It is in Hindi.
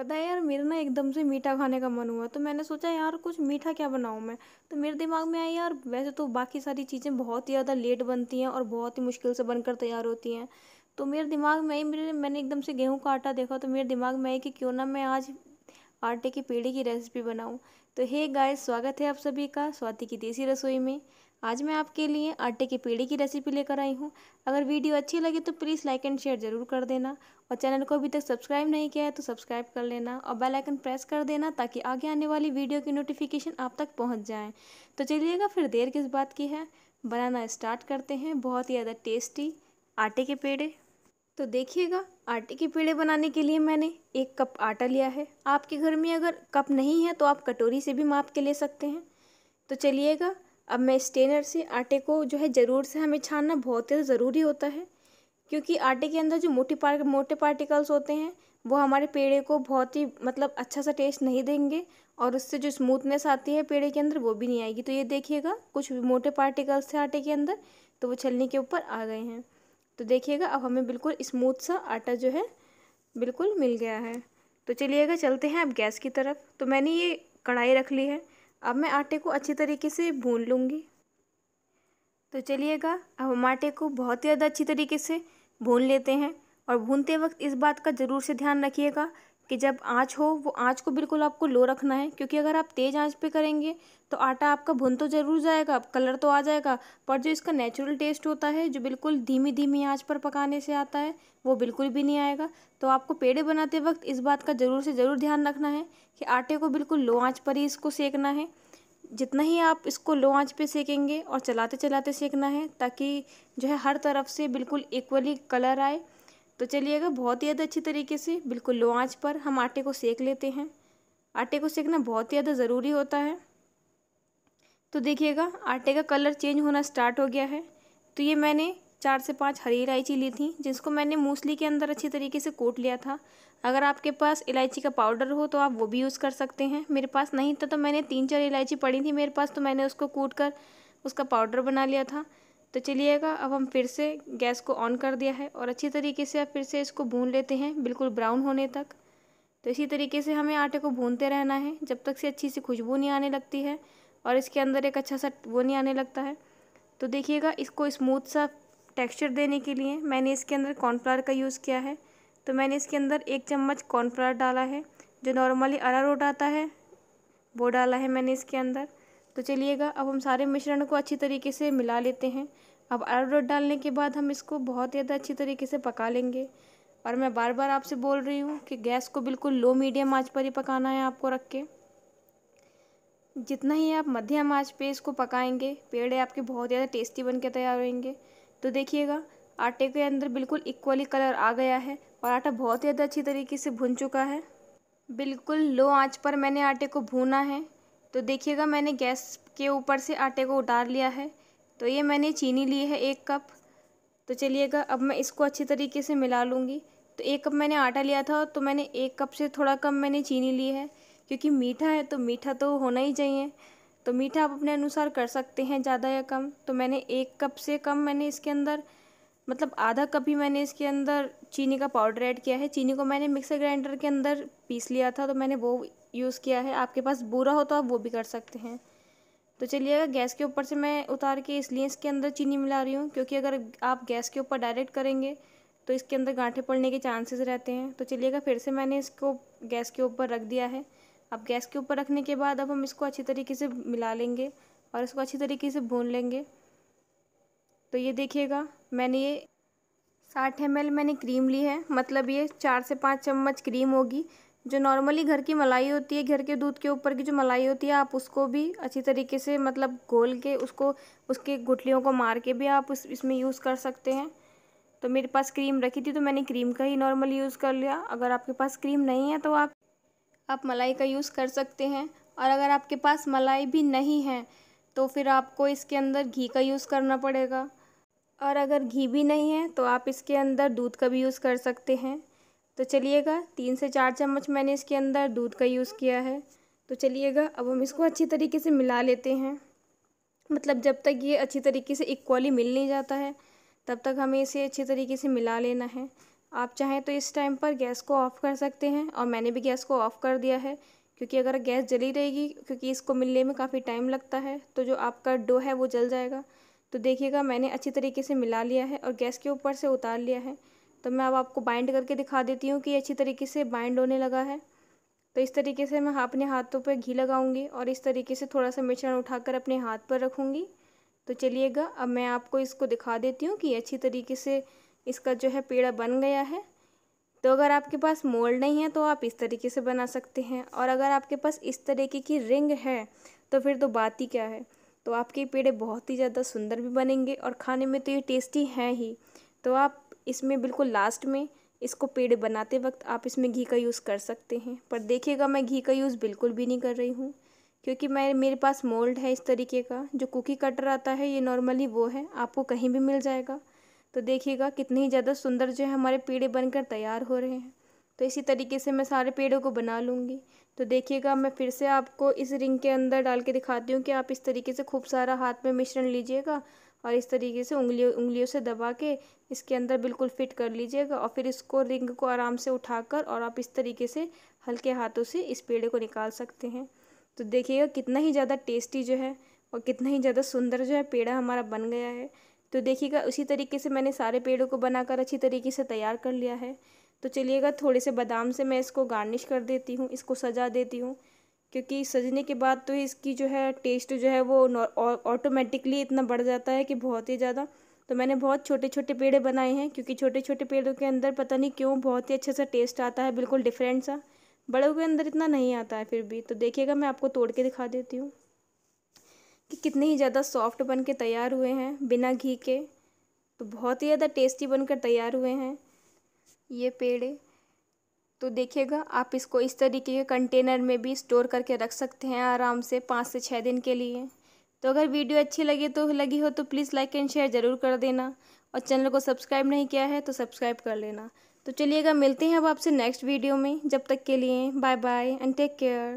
पता है यार मेरा ना एकदम से मीठा खाने का मन हुआ तो मैंने सोचा यार कुछ मीठा क्या बनाऊँ मैं तो मेरे दिमाग में आया यार वैसे तो बाकी सारी चीज़ें बहुत ही ज़्यादा लेट बनती हैं और बहुत ही मुश्किल से बनकर तैयार होती हैं तो मेरे दिमाग में आई मेरे मैंने एकदम से गेहूँ का आटा देखा तो मेरे दिमाग में आई कि क्यों ना मैं आज आटे के पेड़े की रेसिपी बनाऊँ तो हे गाइस स्वागत है आप सभी का स्वाति की देसी रसोई में आज मैं आपके लिए आटे के पेड़े की रेसिपी लेकर आई हूँ अगर वीडियो अच्छी लगे तो प्लीज़ लाइक एंड शेयर ज़रूर कर देना और चैनल को अभी तक सब्सक्राइब नहीं किया है तो सब्सक्राइब कर लेना और बेल आइकन प्रेस कर देना ताकि आगे आने वाली वीडियो की नोटिफिकेशन आप तक पहुँच जाएँ तो चलिएगा फिर देर किस बात की है बनाना स्टार्ट करते हैं बहुत ही ज़्यादा टेस्टी आटे के पेड़े तो देखिएगा आटे के पेड़े बनाने के लिए मैंने एक कप आटा लिया है आपके घर में अगर कप नहीं है तो आप कटोरी से भी माप के ले सकते हैं तो चलिएगा अब मैं स्टेनर से आटे को जो है ज़रूर से हमें छानना बहुत ही ज़रूरी होता है क्योंकि आटे के अंदर जो मोटी पार मोटे पार्टिकल्स होते हैं वो हमारे पेड़े को बहुत ही मतलब अच्छा सा टेस्ट नहीं देंगे और उससे जो स्मूथनेस आती है पेड़े के अंदर वो भी नहीं आएगी तो ये देखिएगा कुछ मोटे पार्टिकल्स थे आटे के अंदर तो वो छलनी के ऊपर आ गए हैं तो देखिएगा अब हमें बिल्कुल स्मूथ सा आटा जो है बिल्कुल मिल गया है तो चलिएगा चलते हैं अब गैस की तरफ तो मैंने ये कढ़ाई रख ली है अब मैं आटे को अच्छी तरीके से भून लूँगी तो चलिएगा अब हम आटे को बहुत ही ज़्यादा अच्छी तरीके से भून लेते हैं और भूनते वक्त इस बात का ज़रूर से ध्यान रखिएगा कि जब आँच हो वो आँच को बिल्कुल आपको लो रखना है क्योंकि अगर आप तेज़ आँच पे करेंगे तो आटा आपका भुन तो ज़रूर जाएगा कलर तो आ जाएगा पर जो इसका नेचुरल टेस्ट होता है जो बिल्कुल धीमी धीमी आँच पर पकाने से आता है वो बिल्कुल भी नहीं आएगा तो आपको पेड़े बनाते वक्त इस बात का ज़रूर से ज़रूर ध्यान रखना है कि आटे को बिल्कुल लो आँच पर ही इसको सेकना है जितना ही आप इसको लो आँच पर सेकेंगे और चलाते चलाते सेकना है ताकि जो है हर तरफ से बिल्कुल इक्वली कलर आए तो चलिएगा बहुत ही ज़्यादा अच्छी तरीके से बिल्कुल लो आँच पर हम आटे को सेक लेते हैं आटे को सेकना बहुत ही ज़्यादा ज़रूरी होता है तो देखिएगा आटे का कलर चेंज होना स्टार्ट हो गया है तो ये मैंने चार से पाँच हरी इलायची ली थी जिसको मैंने मूसली के अंदर अच्छी तरीके से कोट लिया था अगर आपके पास इलायची का पाउडर हो तो आप वो भी यूज़ कर सकते हैं मेरे पास नहीं था तो मैंने तीन चार इलायची पड़ी थी मेरे पास तो मैंने उसको कूट कर उसका पाउडर बना लिया था तो चलिएगा अब हम फिर से गैस को ऑन कर दिया है और अच्छी तरीके से अब फिर से इसको भून लेते हैं बिल्कुल ब्राउन होने तक तो इसी तरीके से हमें आटे को भूनते रहना है जब तक से अच्छी सी खुशबू नहीं आने लगती है और इसके अंदर एक अच्छा सा वो नहीं आने लगता है तो देखिएगा इसको स्मूथ सा टेक्स्चर देने के लिए मैंने इसके अंदर कॉर्नफ्लावर का यूज़ किया है तो मैंने इसके अंदर एक चम्मच कॉर्नफ्लावर डाला है जो नॉर्मली अरारोट आता है वो डाला है मैंने इसके अंदर तो चलिएगा अब हम सारे मिश्रण को अच्छी तरीके से मिला लेते हैं अब अरारोट डालने के बाद हम इसको बहुत ज़्यादा अच्छी तरीके से पका लेंगे और मैं बार बार आपसे बोल रही हूँ कि गैस को बिल्कुल लो मीडियम आँच पर ही पकाना है आपको रख के जितना ही आप मध्यम आँच पे इसको पकाएंगे पेड़े आपके बहुत ज़्यादा टेस्टी बन के तैयार होंगे तो देखिएगा आटे के अंदर बिल्कुल इक्वली कलर आ गया है और आटा बहुत ज़्यादा अच्छी तरीके से भुन चुका है बिल्कुल लो आंच पर मैंने आटे को भूना है तो देखिएगा मैंने गैस के ऊपर से आटे को उतार लिया है तो ये मैंने चीनी ली है एक कप तो चलिएगा अब मैं इसको अच्छी तरीके से मिला लूँगी तो एक कप मैंने आटा लिया था तो मैंने एक कप से थोड़ा कम मैंने चीनी ली है क्योंकि मीठा है तो मीठा तो होना ही चाहिए तो मीठा आप अपने अनुसार कर सकते हैं ज़्यादा या कम तो मैंने एक कप से कम मैंने इसके अंदर मतलब आधा कप ही मैंने इसके अंदर चीनी का पाउडर ऐड किया है चीनी को मैंने मिक्सर ग्राइंडर के अंदर पीस लिया था तो मैंने वो यूज़ किया है आपके पास बूरा हो तो आप वो भी कर सकते हैं तो चलिएगा गैस के ऊपर से मैं उतार के इसलिए इसके अंदर चीनी मिला रही हूँ क्योंकि अगर आप गैस के ऊपर डायरेक्ट करेंगे तो इसके अंदर गांठे पड़ने के चांसेस रहते हैं तो चलिएगा फिर से मैंने इसको गैस के ऊपर रख दिया है अब गैस के ऊपर रखने के बाद अब हम इसको अच्छी तरीके से मिला लेंगे और इसको अच्छी तरीके से भून लेंगे तो ये देखिएगा मैंने ये साठ एम मैंने क्रीम ली है मतलब ये चार से पाँच चम्मच क्रीम होगी जो नॉर्मली घर की मलाई होती है घर के दूध के ऊपर की जो मलाई होती है आप उसको भी अच्छी तरीके से मतलब घोल के उसको उसके गुठलियों को मार के भी आप उस इसमें यूज़ कर सकते हैं तो मेरे पास क्रीम रखी थी तो मैंने क्रीम का ही नॉर्मली यूज़ कर लिया अगर आपके पास क्रीम नहीं है तो आप आप मलाई का यूज़ कर सकते हैं और अगर आपके पास मलाई भी नहीं है तो फिर आपको इसके अंदर घी का यूज़ करना पड़ेगा और अगर घी भी नहीं है तो आप इसके अंदर दूध का भी यूज़ कर सकते हैं तो चलिएगा तीन से चार चम्मच मैंने इसके अंदर दूध का यूज़ किया है तो चलिएगा अब हम इसको अच्छी तरीके से मिला लेते हैं मतलब जब तक ये अच्छी तरीके से इक्वली मिल नहीं जाता है तब तक हमें इसे अच्छी तरीके से मिला लेना है आप चाहें तो इस टाइम पर गैस को ऑफ़ कर सकते हैं और मैंने भी गैस को ऑफ़ कर दिया है क्योंकि अगर गैस जली रहेगी क्योंकि इसको मिलने में काफ़ी टाइम लगता है तो जो आपका डो है वो जल जाएगा तो देखिएगा मैंने अच्छी तरीके से मिला लिया है और गैस के ऊपर से उतार लिया है तो मैं अब आपको बाइंड करके दिखा देती हूँ कि अच्छी तरीके से बाइंड होने लगा है तो इस तरीके से मैं अपने हाथों पर घी लगाऊंगी और इस तरीके से थोड़ा सा मिश्रण उठाकर अपने हाथ पर रखूँगी तो चलिएगा अब मैं आपको इसको दिखा देती हूँ कि अच्छी तरीके से इसका जो है पेड़ा बन गया है तो अगर आपके पास मोल्ड नहीं है तो आप इस तरीके से बना सकते हैं और अगर आपके पास इस तरीके की रिंग है तो फिर तो बात ही क्या है तो आपके पेड़े बहुत ही ज़्यादा सुंदर भी बनेंगे और खाने में तो ये टेस्टी हैं ही तो आप इसमें बिल्कुल लास्ट में इसको पेड़ बनाते वक्त आप इसमें घी का यूज़ कर सकते हैं पर देखिएगा मैं घी का यूज़ बिल्कुल भी नहीं कर रही हूँ क्योंकि मैं मेरे पास मोल्ड है इस तरीके का जो कुकी कटर आता है ये नॉर्मली वो है आपको कहीं भी मिल जाएगा तो देखिएगा कितने ही ज़्यादा सुंदर जो है हमारे पेड़े बनकर तैयार हो रहे हैं तो इसी तरीके से मैं सारे पेड़ों को बना लूँगी तो देखिएगा मैं फिर से आपको इस रिंग के अंदर डाल के दिखाती हूँ कि आप इस तरीके से खूब सारा हाथ में मिश्रण लीजिएगा और इस तरीके से उंगलियों उंगलियों से दबा के इसके अंदर बिल्कुल फिट कर लीजिएगा और फिर इसको रिंग को आराम से उठाकर और आप इस तरीके से हल्के हाथों से इस पेड़े को निकाल सकते हैं तो देखिएगा कितना ही ज़्यादा टेस्टी जो है और कितना ही ज़्यादा सुंदर जो है पेड़ा हमारा बन गया है तो देखिएगा उसी तरीके से मैंने सारे पेड़ों को बनाकर अच्छी तरीके से तैयार कर लिया है तो चलिएगा थोड़े से बादाम से मैं इसको गार्निश कर देती हूँ इसको सजा देती हूँ क्योंकि सजने के बाद तो इसकी जो है टेस्ट जो है वो ऑटोमेटिकली इतना बढ़ जाता है कि बहुत ही ज़्यादा तो मैंने बहुत छोटे छोटे पेड़े बनाए हैं क्योंकि छोटे छोटे पेड़ों के अंदर पता नहीं क्यों बहुत ही अच्छा सा टेस्ट आता है बिल्कुल डिफरेंट सा बड़ों के अंदर इतना नहीं आता है फिर भी तो देखिएगा मैं आपको तोड़ के दिखा देती हूँ कि कितने ही ज़्यादा सॉफ्ट बन के तैयार हुए हैं बिना घी के तो बहुत ही ज़्यादा टेस्टी बनकर तैयार हुए हैं ये पेड़ है तो देखिएगा आप इसको इस तरीके के कंटेनर में भी स्टोर करके रख सकते हैं आराम से पाँच से छः दिन के लिए तो अगर वीडियो अच्छी लगी तो लगी हो तो प्लीज़ लाइक एंड शेयर ज़रूर कर देना और चैनल को सब्सक्राइब नहीं किया है तो सब्सक्राइब कर लेना तो चलिएगा मिलते हैं अब आपसे नेक्स्ट वीडियो में जब तक के लिए bye bye and take care